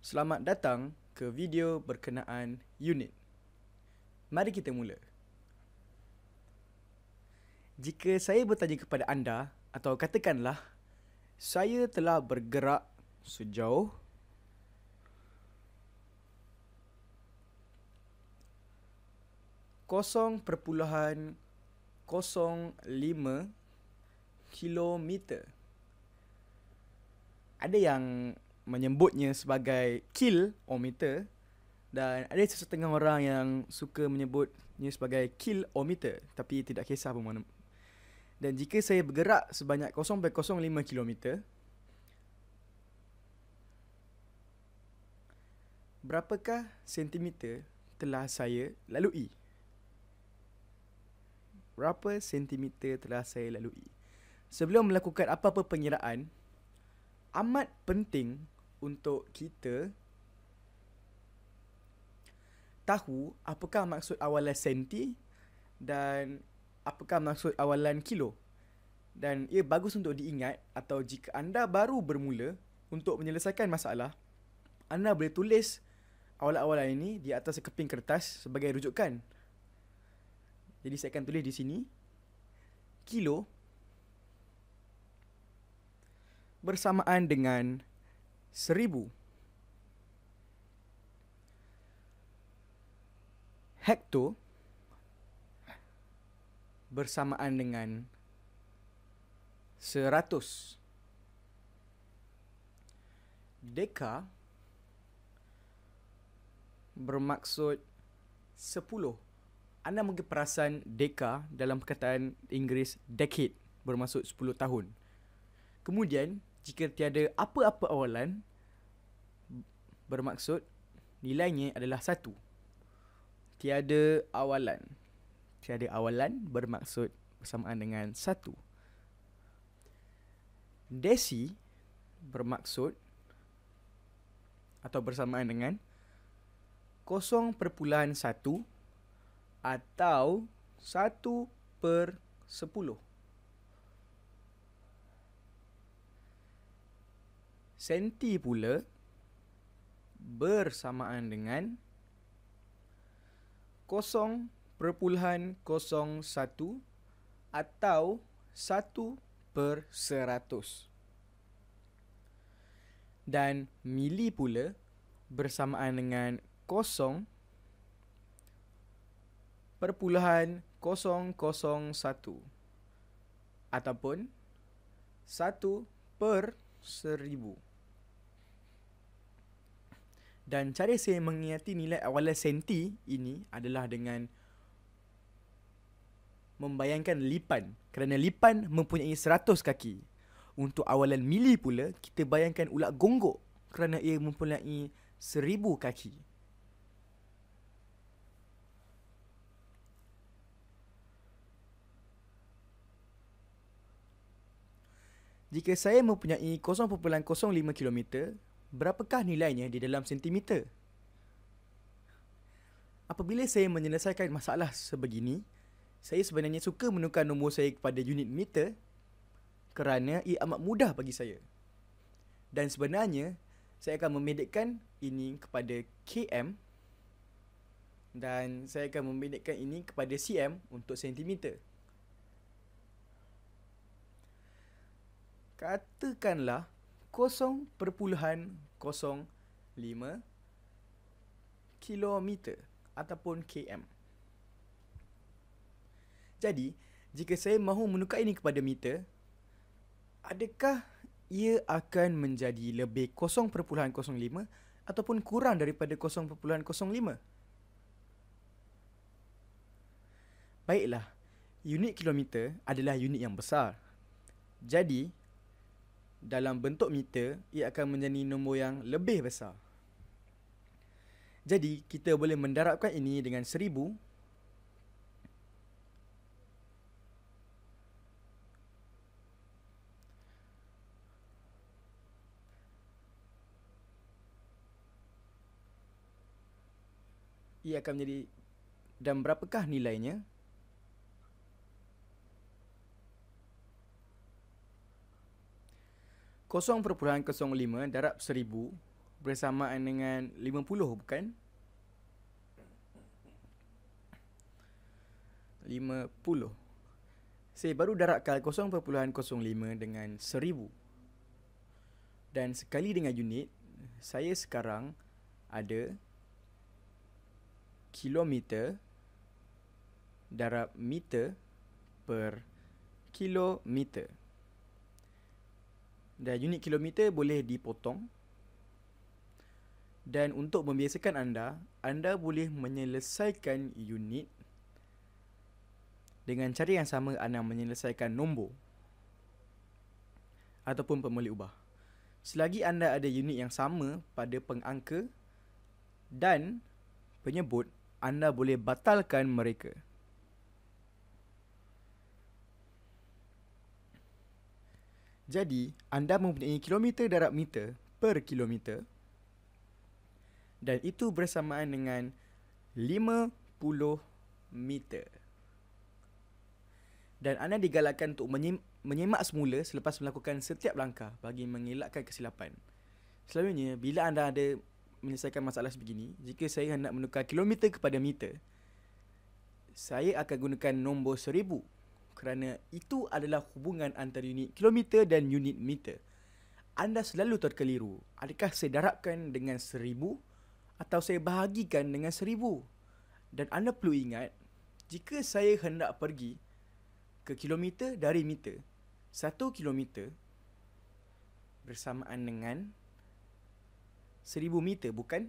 Selamat datang ke video berkenaan unit. Mari kita mula. Jika saya bertanya kepada anda atau katakanlah saya telah bergerak sejauh kosong perpuluhan kosong lima kilometer. Ada yang menyebutnya sebagai kill or meter dan ada sesetengah orang yang suka menyebutnya sebagai kill or meter tapi tidak kisah pun mana. Dan jika saya bergerak sebanyak 0.05 km berapakah sentimeter telah saya lalui? Berapa sentimeter telah saya lalui? Sebelum melakukan apa-apa pengiraan, amat penting untuk kita tahu apakah maksud awalan senti dan apakah maksud awalan kilo. Dan ia bagus untuk diingat atau jika anda baru bermula untuk menyelesaikan masalah, anda boleh tulis awalan-awalan ini di atas keping kertas sebagai rujukan. Jadi saya akan tulis di sini. Kilo bersamaan dengan seribu. Hekto bersamaan dengan seratus. Deka bermaksud sepuluh. Anda mungkin perasan deka dalam perkataan Inggeris decade bermaksud sepuluh tahun. Kemudian jika tiada apa-apa awalan bermaksud nilainya adalah satu. Tiada awalan. Tiada awalan bermaksud bersamaan dengan satu. Desi bermaksud atau bersamaan dengan kosong satu atau satu per sepuluh. senti pula bersamaan dengan 0.01 atau 1 per 100. Dan mili pula bersamaan dengan 0 perpuluhan 001 ataupun 1 per 1000 dan cara saya mengingati nilai awalan senti ini adalah dengan membayangkan lipan. Kerana lipan mempunyai 100 kaki. Untuk awalan mili pula, kita bayangkan ulat gonggok kerana ia mempunyai 1000 kaki. Jika saya mempunyai 0.05 km, berapakah nilainya di dalam sentimeter? Apabila saya menyelesaikan masalah sebegini, saya sebenarnya suka menukar nombor saya kepada unit meter kerana ia amat mudah bagi saya. Dan sebenarnya, saya akan memedekkan ini kepada KM dan saya akan memedekkan ini kepada CM untuk sentimeter. Katakanlah 0.05 kilometer ataupun km. Jadi, jika saya mahu menukar ini kepada meter, adakah ia akan menjadi lebih 0.05 ataupun kurang daripada 0.05? Baiklah, unit kilometer adalah unit yang besar. Jadi, dalam bentuk meter, ia akan menjadi nombor yang lebih besar. Jadi, kita boleh mendarabkan ini dengan seribu. Ia akan menjadi dan berapakah nilainya? 0.05 darab 1000 bersamaan dengan 50 bukan? 50. Saya baru darabkan 0.05 dengan 1000. Dan sekali dengan unit, saya sekarang ada kilometer darab meter per kilometer dan unit kilometer boleh dipotong dan untuk membiasakan anda anda boleh menyelesaikan unit dengan cara yang sama anda menyelesaikan nombor ataupun pemilik ubah selagi anda ada unit yang sama pada pengangka dan penyebut anda boleh batalkan mereka Jadi, anda mempunyai kilometer darab meter per kilometer dan itu bersamaan dengan 50 meter. Dan anda digalakkan untuk menyim- menyimak semula selepas melakukan setiap langkah bagi mengelakkan kesilapan. Selalunya, bila anda ada menyelesaikan masalah sebegini, jika saya hendak menukar kilometer kepada meter, saya akan gunakan nombor seribu kerana itu adalah hubungan antara unit kilometer dan unit meter. Anda selalu terkeliru. Adakah saya darabkan dengan seribu atau saya bahagikan dengan seribu? Dan anda perlu ingat, jika saya hendak pergi ke kilometer dari meter, satu kilometer bersamaan dengan seribu meter, bukan?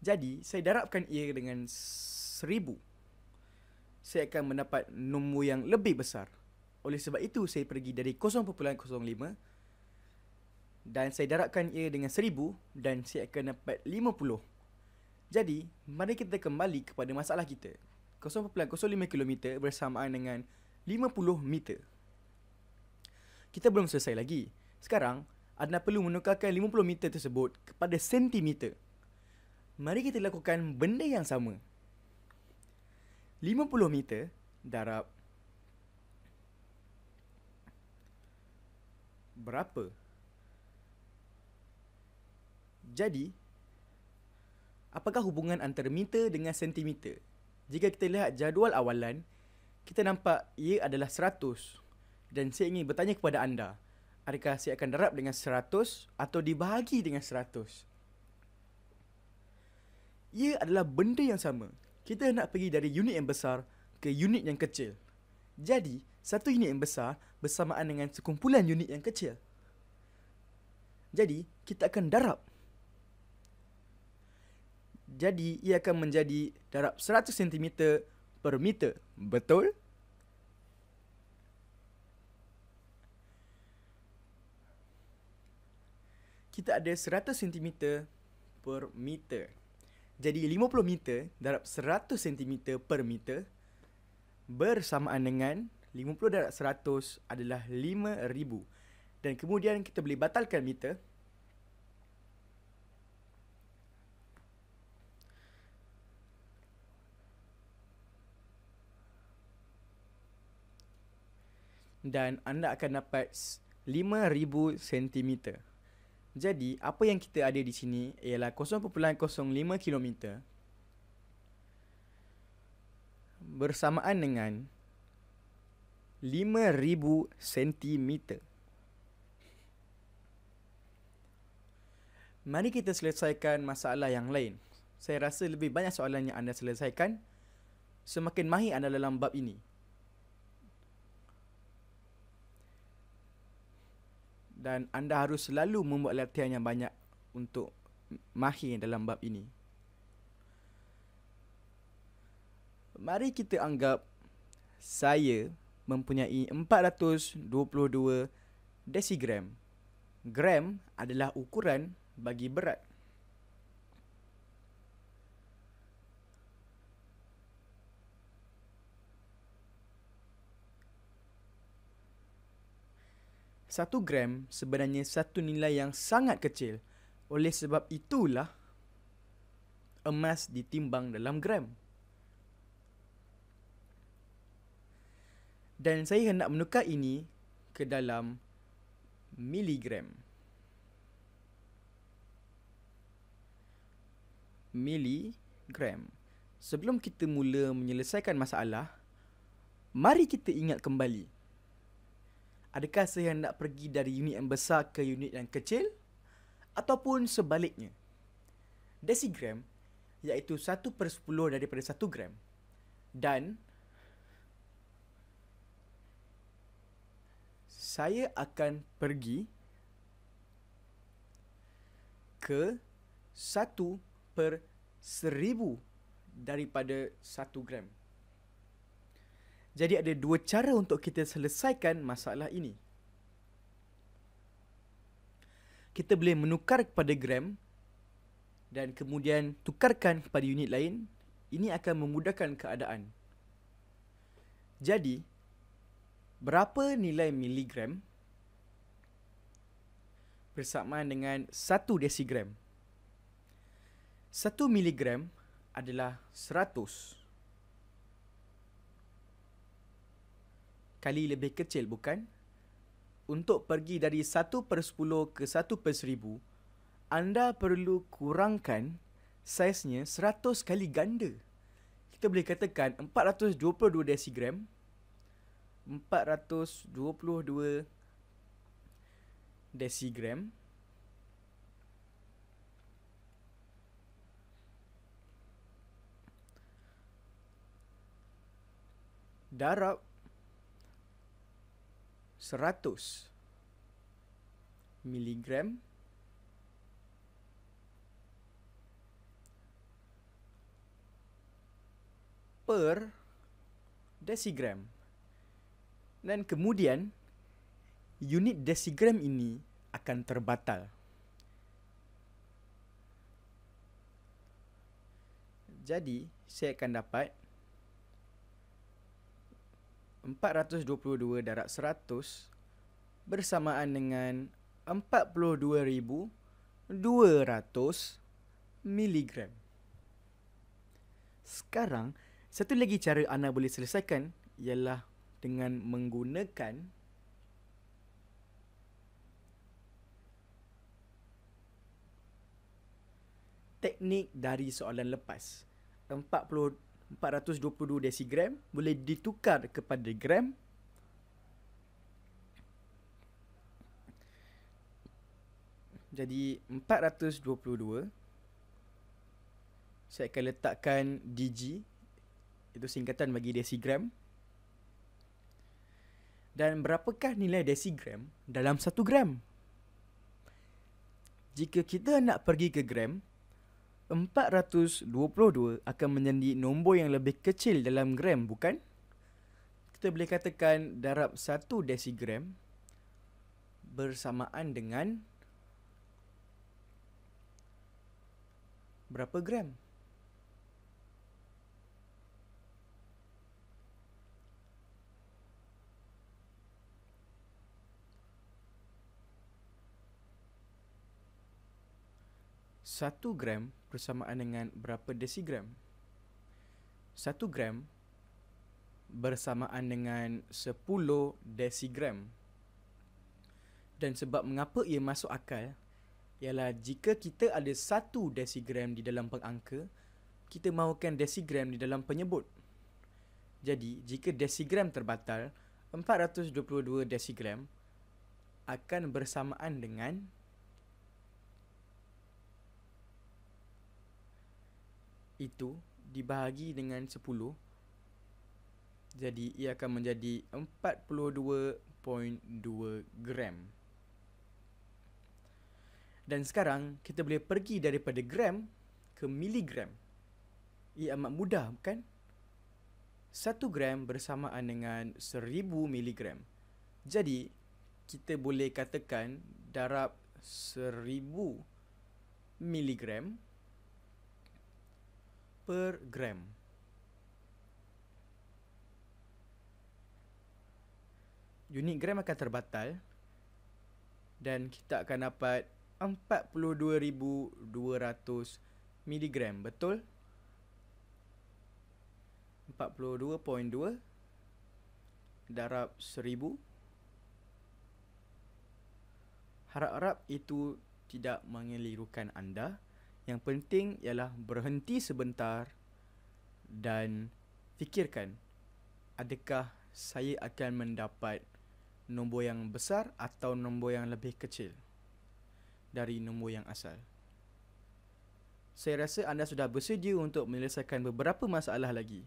Jadi, saya darabkan ia dengan seribu saya akan mendapat nombor yang lebih besar. Oleh sebab itu, saya pergi dari 0.05 dan saya darabkan ia dengan 1000 dan saya akan dapat 50. Jadi, mari kita kembali kepada masalah kita. 0.05 km bersamaan dengan 50 meter. Kita belum selesai lagi. Sekarang, anda perlu menukarkan 50 meter tersebut kepada sentimeter. Mari kita lakukan benda yang sama. 0.05 50 meter darab berapa? Jadi, apakah hubungan antara meter dengan sentimeter? Jika kita lihat jadual awalan, kita nampak ia adalah 100. Dan saya ingin bertanya kepada anda, adakah saya akan darab dengan 100 atau dibahagi dengan 100? Ia adalah benda yang sama kita nak pergi dari unit yang besar ke unit yang kecil. Jadi, satu unit yang besar bersamaan dengan sekumpulan unit yang kecil. Jadi, kita akan darab. Jadi, ia akan menjadi darab 100 cm per meter. Betul? Kita ada 100 cm per meter. Jadi 50 meter darab 100 cm per meter bersamaan dengan 50 darab 100 adalah 5000. Dan kemudian kita boleh batalkan meter. Dan anda akan dapat 5000 cm. Jadi, apa yang kita ada di sini ialah 0.05 km bersamaan dengan 5000 cm. Mari kita selesaikan masalah yang lain. Saya rasa lebih banyak soalan yang anda selesaikan semakin mahir anda dalam bab ini. dan anda harus selalu membuat latihan yang banyak untuk mahir dalam bab ini. Mari kita anggap saya mempunyai 422 desigram. Gram adalah ukuran bagi berat. Satu gram sebenarnya satu nilai yang sangat kecil. Oleh sebab itulah, emas ditimbang dalam gram. Dan saya hendak menukar ini ke dalam miligram. Miligram. Sebelum kita mula menyelesaikan masalah, mari kita ingat kembali Adakah saya hendak pergi dari unit yang besar ke unit yang kecil? Ataupun sebaliknya? Desigram iaitu 1 per 10 daripada 1 gram dan saya akan pergi ke 1 per 1000 daripada 1 gram. Jadi ada dua cara untuk kita selesaikan masalah ini. Kita boleh menukar kepada gram dan kemudian tukarkan kepada unit lain. Ini akan memudahkan keadaan. Jadi, berapa nilai miligram bersamaan dengan satu desigram? Satu miligram adalah seratus. kali lebih kecil bukan? Untuk pergi dari 1 per 10 ke 1 per 1000, anda perlu kurangkan saiznya 100 kali ganda. Kita boleh katakan 422 desigram, 422 desigram darab 100 miligram per desigram. Dan kemudian unit desigram ini akan terbatal. Jadi saya akan dapat 422 darab 100 bersamaan dengan 42,200 miligram. Sekarang, satu lagi cara anda boleh selesaikan ialah dengan menggunakan teknik dari soalan lepas. 422 desigram boleh ditukar kepada gram jadi 422 saya akan letakkan DG itu singkatan bagi desigram dan berapakah nilai desigram dalam satu gram jika kita nak pergi ke gram 422 akan menjadi nombor yang lebih kecil dalam gram, bukan? Kita boleh katakan darab 1 desigram bersamaan dengan berapa gram? Satu gram bersamaan dengan berapa desigram? 1 gram bersamaan dengan 10 desigram. Dan sebab mengapa ia masuk akal ialah jika kita ada 1 desigram di dalam pengangka, kita mahukan desigram di dalam penyebut. Jadi, jika desigram terbatal, 422 desigram akan bersamaan dengan itu dibahagi dengan 10 jadi ia akan menjadi 42.2 gram dan sekarang kita boleh pergi daripada gram ke miligram ia amat mudah kan? 1 gram bersamaan dengan 1000 miligram jadi kita boleh katakan darab 1000 miligram per gram. Unit gram akan terbatal dan kita akan dapat 42200 miligram, betul? 42.2 darab seribu. Harap-harap itu tidak mengelirukan anda. Yang penting ialah berhenti sebentar dan fikirkan adakah saya akan mendapat nombor yang besar atau nombor yang lebih kecil dari nombor yang asal. Saya rasa anda sudah bersedia untuk menyelesaikan beberapa masalah lagi.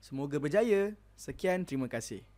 Semoga berjaya. Sekian, terima kasih.